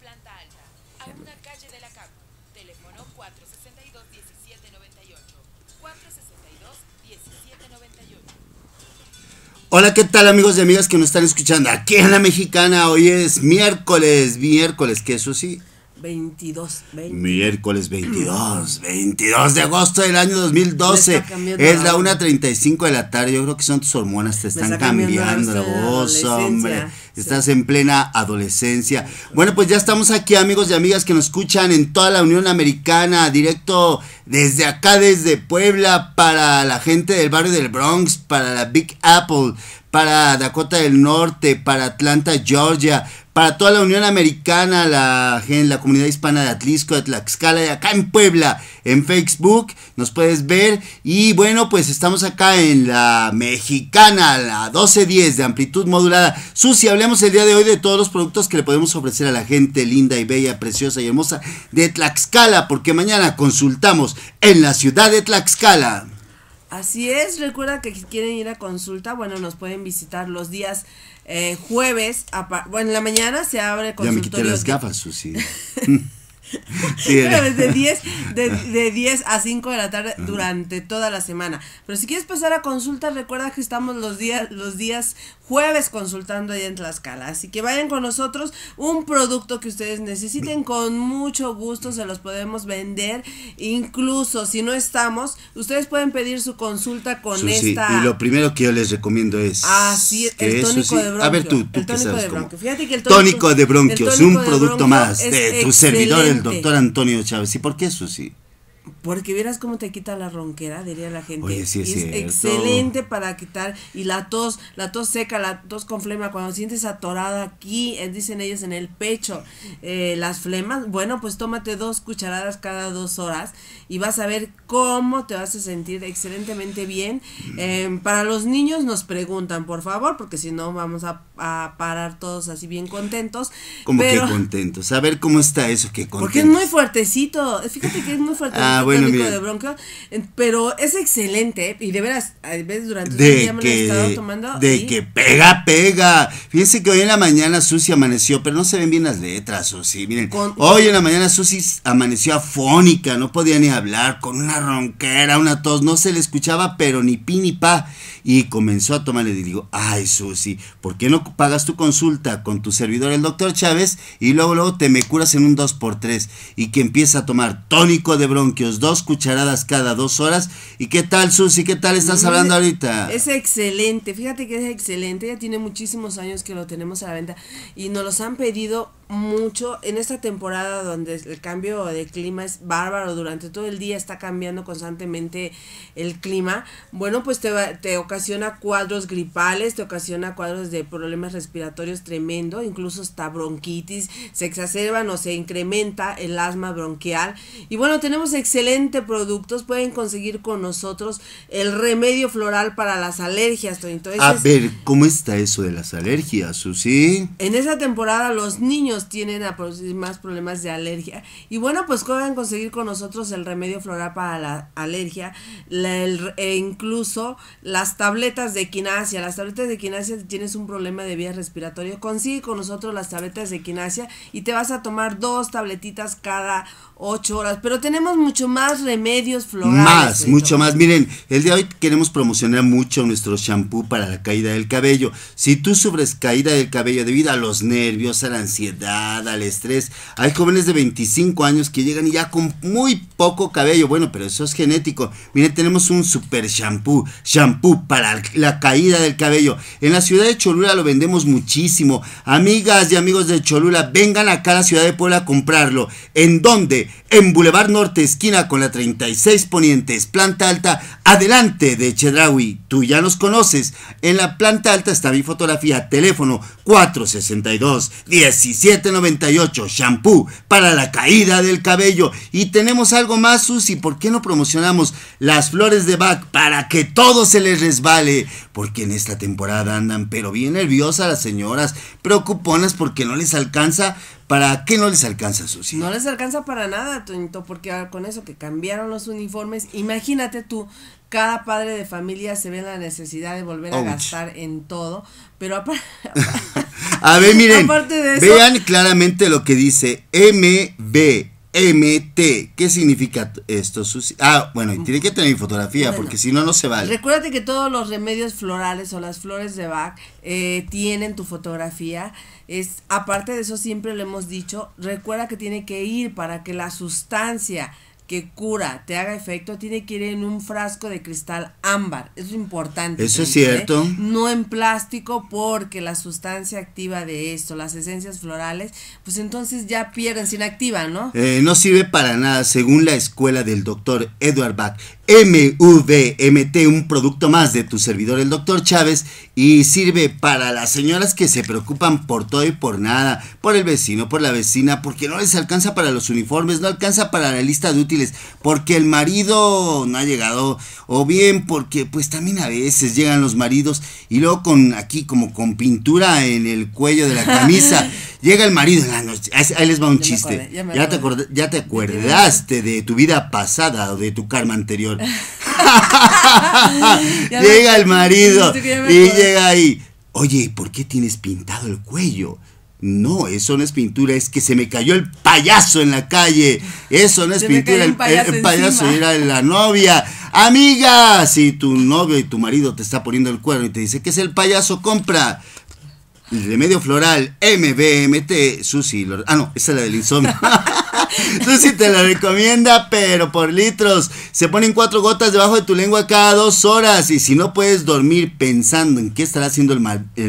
Planta Teléfono Hola, ¿qué tal amigos y amigas que nos están escuchando? Aquí en La Mexicana, hoy es miércoles, miércoles, que eso sí. 22, 20. Miércoles 22, 22 de agosto del año 2012. Es la 1.35 de la tarde. Yo creo que son tus hormonas, te están cambiando la voz, hombre estás en plena adolescencia. Bueno, pues ya estamos aquí, amigos y amigas que nos escuchan en toda la Unión Americana, directo desde acá, desde Puebla, para la gente del barrio del Bronx, para la Big Apple, para Dakota del Norte, para Atlanta, Georgia, para toda la Unión Americana, la, la comunidad hispana de Atlisco, de Tlaxcala, de acá en Puebla, en Facebook, nos puedes ver. Y bueno, pues estamos acá en la mexicana, la 1210 de amplitud modulada, sucia, hablemos el día de hoy de todos los productos que le podemos ofrecer a la gente linda y bella, preciosa y hermosa de Tlaxcala, porque mañana consultamos en la ciudad de Tlaxcala. Así es, recuerda que si quieren ir a consulta, bueno, nos pueden visitar los días eh, jueves, bueno, en la mañana se abre consultorio. Ya me quité las gafas, Susi. desde 10, de, de 10 a 5 de la tarde durante toda la semana. Pero si quieres pasar a consulta, recuerda que estamos los días, los días jueves consultando ahí en Tlaxcala. Así que vayan con nosotros un producto que ustedes necesiten. Con mucho gusto se los podemos vender. Incluso si no estamos, ustedes pueden pedir su consulta con esta. Y lo primero que yo les recomiendo es. Así el tónico de bronquio. A ver tú, tónico de Fíjate tónico, de bronquios, un producto más de, de tu servidor en el doctor Antonio Chávez. ¿Y por qué, Susi? Porque vieras cómo te quita la ronquera, diría la gente. es, excelente para quitar. Y la tos, la tos seca, la tos con flema, cuando sientes atorada aquí, eh, dicen ellos en el pecho, eh, las flemas, bueno, pues tómate dos cucharadas cada dos horas y vas a ver cómo te vas a sentir excelentemente bien. Em, para los niños nos preguntan, por favor, porque si no vamos a, parar todos así bien contentos. Como que contentos? A ver cómo está eso, que contentos. Porque es muy fuertecito. Fíjate que es muy ah, fuertecito. Pero es excelente, y de veras, a veces durante de el me lo he estado tomando. De que pega, pega. Fíjense que hoy en la mañana Susi amaneció, pero no se ven bien las letras, o sí Miren, hoy en la mañana Susi amaneció afónica, no podía ni hablar, con una ronquera, una tos, no se le escuchaba, pero ni pi ni pa y comenzó a tomarle. Y digo, ay Susi, ¿por qué no pagas tu consulta con tu servidor, el doctor Chávez? Y luego, luego te me curas en un 2x3 y que empieza a tomar tónico de bronquios, dos cucharadas cada dos horas. ¿Y qué tal Susi? ¿Qué tal estás hablando ahorita? Es excelente, fíjate que es excelente, ya tiene muchísimos años que lo tenemos a la venta y nos los han pedido mucho en esta temporada donde el cambio de clima es bárbaro, durante todo el día está cambiando constantemente el clima, bueno, pues te, te ocasiona cuadros gripales, te ocasiona cuadros de problemas respiratorios tremendo, incluso hasta bronquitis, se exacerban o se incrementa el asma bronquial. Y bueno, tenemos excelente productos, pueden conseguir con nosotros el remedio floral para las alergias. A ver, ¿cómo está eso de las alergias, Susi? En esa temporada los niños a tienen más problemas de alergia. Y bueno, pues pueden conseguir con nosotros el remedio floral para la alergia e incluso las tabletas de quinasia. Las tabletas de quinasia, si tienes un problema de vías respiratoria, consigue con nosotros las tabletas de quinasia y te vas a tomar dos tabletitas cada ocho horas. Pero tenemos mucho más remedios florales. Más, mucho más. Miren, el día de hoy queremos promocionar mucho nuestro shampoo para la caída del cabello. Si tú sufres caída del cabello debido a los nervios, a la ansiedad, Nada, al estrés. Hay jóvenes de 25 años que llegan y ya con muy poco cabello. Bueno, pero eso es genético. Miren, tenemos un super shampoo, shampoo para la caída del cabello. En la ciudad de Cholula lo vendemos muchísimo. Amigas y amigos de Cholula, vengan acá a la ciudad de Puebla a comprarlo. ¿En dónde? En Boulevard Norte, esquina con la 36 Ponientes, planta alta, adelante de Chedraui. Tú ya nos conoces. En la planta alta está mi fotografía, teléfono 462 17 798, shampoo para la caída del cabello. Y tenemos algo más, Susi, ¿por qué no promocionamos las flores de Bach para que todo se les resbale? Porque en esta temporada andan pero bien nerviosas las señoras, preocuponas porque no les alcanza ¿Para qué no les alcanza, Susi? No les alcanza para nada, Toñito, porque con eso que cambiaron los uniformes, imagínate tú, cada padre de familia se ve en la necesidad de volver a gastar en todo, pero aparte... a ver, miren, vean claramente lo que dice MBMT. ¿Qué significa esto? Ah, bueno, tiene que tener fotografía porque si no, no se vale. Recuérdate que todos los remedios florales o las flores de Bach eh, tienen tu fotografía. Es, aparte de eso, siempre lo hemos dicho, recuerda que tiene que ir para que la sustancia que cura, te haga efecto, tiene que ir en un frasco de cristal ámbar. Eso es importante. Eso es ¿eh? cierto. No en plástico porque la sustancia activa de esto, las esencias florales, pues entonces ya pierden, se inactivan, ¿no? Eh, no sirve para nada, según la escuela del doctor Edward Bach. MVMT, un producto más de tu servidor el doctor Chávez y sirve para las señoras que se preocupan por todo y por nada, por el vecino, por la vecina, porque no les alcanza para los uniformes, no alcanza para la lista de útiles, porque el marido no ha llegado, o bien porque pues también a veces llegan los maridos y luego con aquí como con pintura en el cuello de la camisa. Llega el marido Ahí les va un chiste. ya, te acuerdaste acordaste de tu vida pasada o de tu karma anterior. llega el marido y llega ahí. Oye, ¿por qué tienes pintado el cuello? No, eso no es pintura, es que se me cayó el payaso en la calle. Eso no es pintura, el, payaso, el payaso era la novia. Amiga, si tu novio y tu marido te está poniendo el cuerno y te dice que es el payaso, compra. Remedio Floral, MBMT, Susi. Ah, no, esa es la del insomnio. Susi te la recomienda, pero por litros. Se ponen cuatro gotas debajo de tu lengua cada dos horas. Y si no puedes dormir pensando en qué estará haciendo el,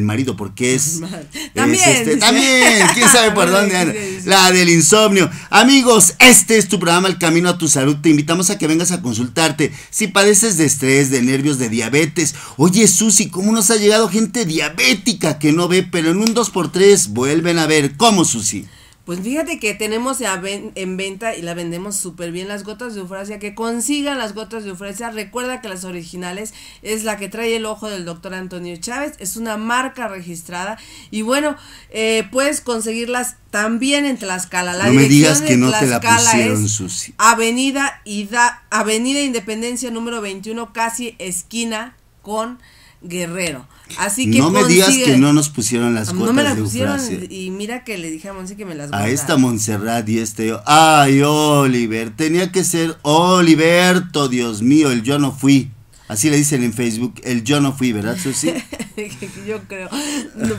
marido, porque es. También. Este, también. Quién sabe por dónde La del insomnio. Amigos, este es tu programa El Camino a tu Salud. Te invitamos a que vengas a consultarte si padeces de estrés, de nervios, de diabetes. Oye, Susi, ¿cómo nos ha llegado gente diabética que no ve, pero en un 2x3 vuelven a ver? ¿Cómo, Susi? Pues fíjate que tenemos en venta y la vendemos súper bien las gotas de eufrasia. Que consigan las gotas de eufrasia. Recuerda que las originales es la que trae el ojo del doctor Antonio Chávez. Es una marca registrada. Y bueno, eh, puedes conseguirlas también en Tlaxcala. La no me digas que no te la pusieron, Susi. Avenida, Avenida Independencia número 21, casi esquina con Guerrero. Así que no me digas que no nos pusieron las cuotas no de pusieron y mira que le dije a Monse que me las A esta Montserrat y este ay Oliver, tenía que ser Oliverto, Dios mío, el yo no fui. Así le dicen en Facebook, el yo no fui, ¿verdad, Susi? yo creo.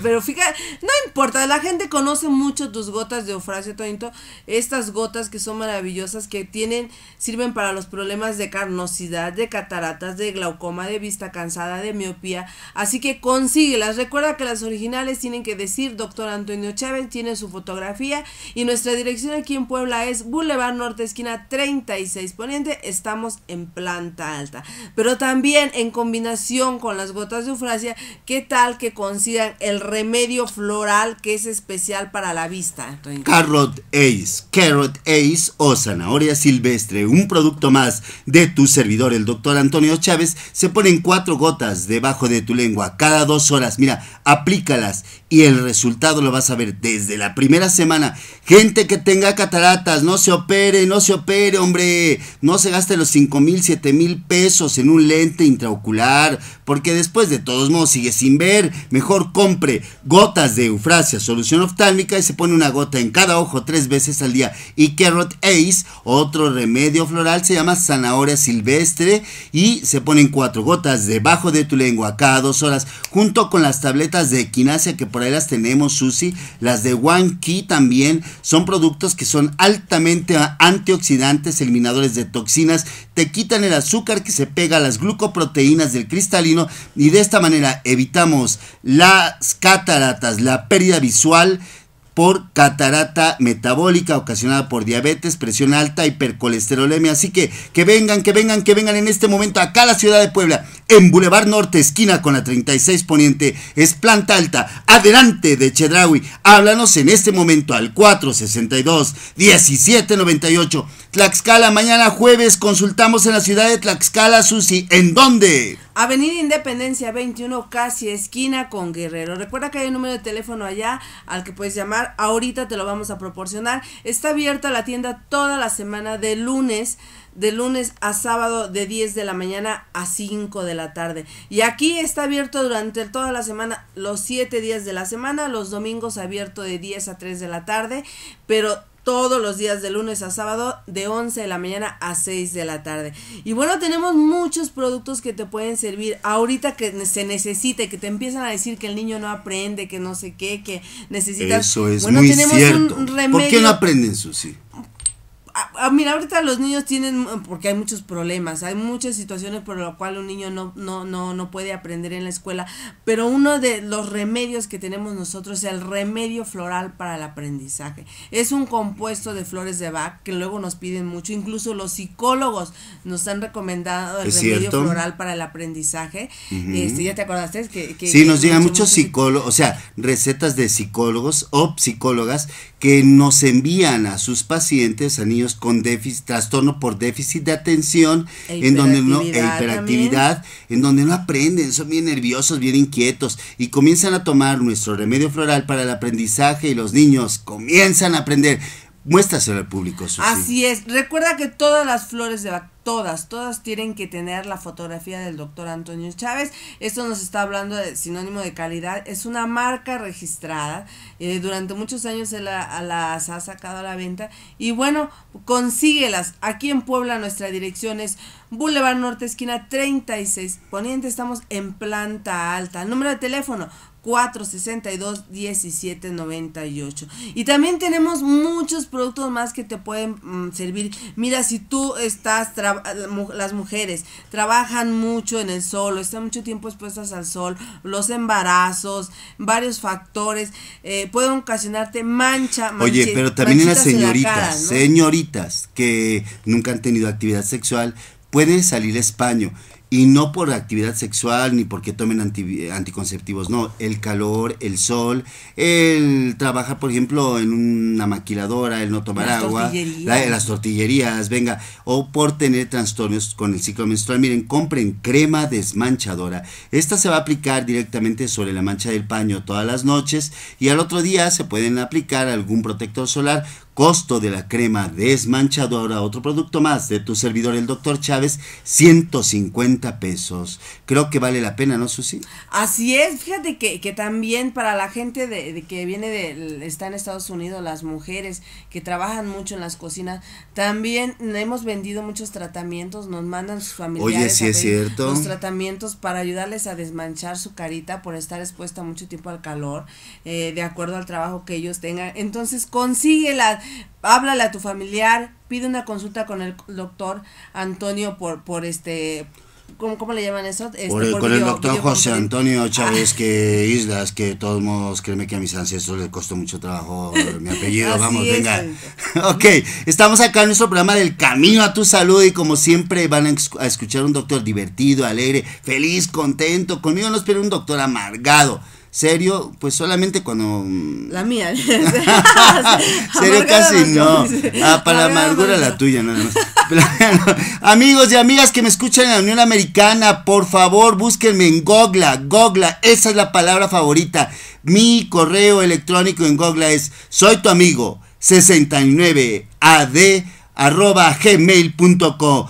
pero fíjate, no importa, la gente conoce mucho tus gotas de ofracio, Tonito. Estas gotas que son maravillosas, que tienen, sirven para los problemas de carnosidad, de cataratas, de glaucoma, de vista cansada, de miopía. Así que consíguelas. Recuerda que las originales tienen que decir doctor Antonio Chávez, tiene su fotografía. Y nuestra dirección aquí en Puebla es Boulevard Norte, esquina 36 Poniente. Estamos en planta alta. Pero también también en combinación con las gotas de eufrasia, ¿qué tal que consigan el remedio floral que es especial para la vista? Carrot Ace, Carrot Ace o zanahoria silvestre, un producto más de tu servidor, el doctor Antonio Chávez, se ponen cuatro gotas debajo de tu lengua cada dos horas. Mira, aplícalas y el resultado lo vas a ver desde la primera semana. Gente que tenga cataratas, no se opere, no se opere, hombre, no se gaste los cinco mil, siete mil pesos en un lente intraocular, porque después de todos modos sigue sin ver. Mejor compre gotas de eufrasia, solución oftálmica, y se pone una gota en cada ojo tres veces al día. Y Carrot Ace, otro remedio floral, se llama zanahoria silvestre, y se ponen cuatro gotas debajo de tu lengua cada dos horas, junto con las tabletas de equinacia que por ahí las tenemos, Susi. Las de One también son productos que son altamente antioxidantes, eliminadores de toxinas, te quitan el azúcar que se pega a las glucosas proteínas del cristalino y de esta manera evitamos las cataratas, la pérdida visual, por catarata metabólica ocasionada por diabetes, presión alta, hipercolesterolemia. Así que que vengan, que vengan, que vengan en este momento acá a la ciudad de Puebla, en Boulevard Norte, esquina con la 36 Poniente, es planta alta, adelante de Chedraui. Háblanos en este momento al 462-1798. Tlaxcala, mañana jueves consultamos en la ciudad de Tlaxcala, Susi. ¿En dónde? Avenida Independencia 21, casi esquina con Guerrero. Recuerda que hay un número de teléfono allá al que puedes llamar ahorita te lo vamos a proporcionar. Está abierta la tienda toda la semana de lunes de lunes a sábado de 10 de la mañana a 5 de la tarde. Y aquí está abierto durante toda la semana, los 7 días de la semana, los domingos abierto de 10 a 3 de la tarde, pero todos los días de lunes a sábado de 11 de la mañana a 6 de la tarde. Y bueno, tenemos muchos productos que te pueden servir ahorita que se necesite, que te empiezan a decir que el niño no aprende, que no sé qué, que necesita... Eso es bueno, tenemos Un remedio. ¿Por qué no aprenden, Susi? Ah, ah, mira, ahorita los niños tienen, mm, porque hay muchos problemas, hay muchas situaciones por lo cual un niño no, no, puede aprender en la escuela, pero uno de los remedios que tenemos nosotros es el remedio floral para el aprendizaje. Es un compuesto de flores de Bach que luego nos piden mucho, incluso los psicólogos nos han recomendado el remedio floral para el aprendizaje. este, ¿Ya te acordaste? Que, sí, nos llegan muchos psicólogos, o sea, recetas de psicólogos o psicólogas que nos envían a sus pacientes, a niños con déficit, trastorno por déficit de atención, e en donde no, e hiperactividad, en donde no aprenden, son bien nerviosos, bien inquietos y comienzan a tomar nuestro remedio floral para el aprendizaje y los niños comienzan a aprender. Muéstraselo al público, Así es. Recuerda que todas las flores de todas, todas tienen que tener la fotografía del doctor Antonio Chávez. Esto nos está hablando de sinónimo de calidad. Es una marca registrada. Eh, durante muchos años se la, las ha sacado a la venta. Y bueno, consíguelas. Aquí en Puebla nuestra dirección es Boulevard Norte, esquina 36 Poniente. Estamos en planta alta. Número de teléfono 462-1798. Y también tenemos muchos productos más que te pueden mm, servir. Mira, si tú estás, eh, las mujeres trabajan mucho en el sol, están mucho tiempo expuestas al sol, los embarazos, varios factores, eh, pueden ocasionarte mancha. Oye, pero también las señoritas, señoritas que nunca han tenido actividad sexual, pueden salir a españa y no por actividad sexual ni porque tomen anticonceptivos, no. El calor, el sol, el trabajar, por ejemplo, en una maquiladora, el no tomar agua, las tortillerías, venga, o por tener trastornos con el ciclo menstrual. Miren, compren crema desmanchadora. Esta se va a aplicar directamente sobre la mancha del paño todas las noches y al otro día se pueden aplicar algún protector solar Costo de la crema desmanchadora, otro producto más de tu servidor, el doctor Chávez, 150 pesos. Creo que vale la pena, ¿no, Susi? Así es, fíjate que, también para la gente de, que viene de, está en Estados Unidos, las mujeres que trabajan mucho en las cocinas, también hemos vendido muchos tratamientos, nos mandan sus familiares. Oye, sí es cierto. Los tratamientos para ayudarles a desmanchar su carita por estar expuesta mucho tiempo al calor, eh, de acuerdo al trabajo que ellos tengan. Entonces, la háblale a tu familiar, pide una consulta con el doctor Antonio por, por este ¿Cómo, le llaman eso? Este, por con el doctor José Antonio Chávez ah. que Islas, que de todos modos, créeme que a mis ancestros les costó mucho trabajo mi apellido, vamos, venga. ok, estamos acá en nuestro programa del Camino a tu Salud y como siempre van a escuchar un doctor divertido, alegre, feliz, contento. Conmigo nos espero un doctor amargado serio, pues solamente cuando... Mm, la mía. serio casi no. Ah, para la amargura la tuya nada más. Amigos y amigas que me escuchan en la Unión Americana, por favor búsquenme en Gogla, Gogla, esa es la palabra favorita. Mi correo electrónico en Gogla es soy tu amigo 69 ad arroba gmail.com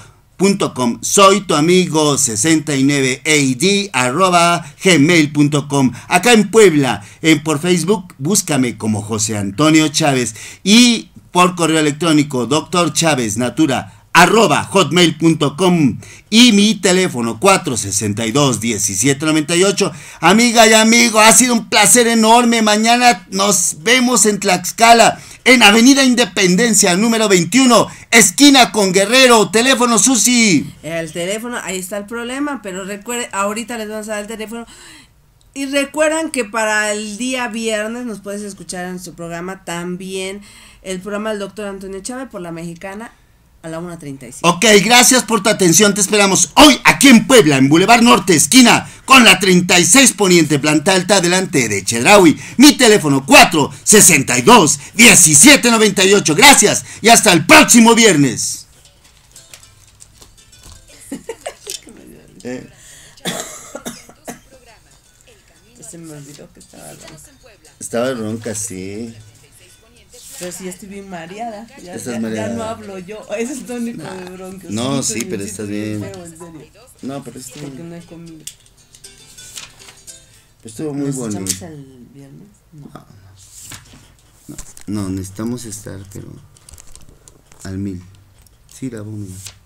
soy tu amigo 69ad arroba gmail.com. Acá en Puebla, en, por Facebook, búscame como José Antonio Chávez y por correo electrónico doctor Chávez Natura arroba hotmail.com y mi teléfono 462-1798. Amiga y amigo, ha sido un placer enorme. Mañana nos vemos en Tlaxcala, en Avenida Independencia, número 21, esquina con Guerrero. Teléfono Susi. El teléfono, ahí está el problema, pero recuerden, ahorita les vamos a dar el teléfono. Y recuerdan que para el día viernes nos puedes escuchar en su programa también el programa del doctor Antonio Chávez por la mexicana a la 1.35. Ok, gracias por tu atención. Te esperamos hoy aquí en Puebla, en Boulevard Norte, esquina, con la 36 Poniente, planta alta, delante de Chedraui. Mi teléfono 462-1798. Gracias y hasta el próximo viernes. Eh. Estaba ronca, sí. Pero si ya estoy bien mareada. Ya, ya, no hablo yo. ese es el único de bronca. No, sí, pero estás bien. No, pero bien. Porque no hay comida? Pues estuvo muy bueno. ¿Estamos el viernes? No. no. No, no. necesitamos estar, pero al mil. Sí, la bomba.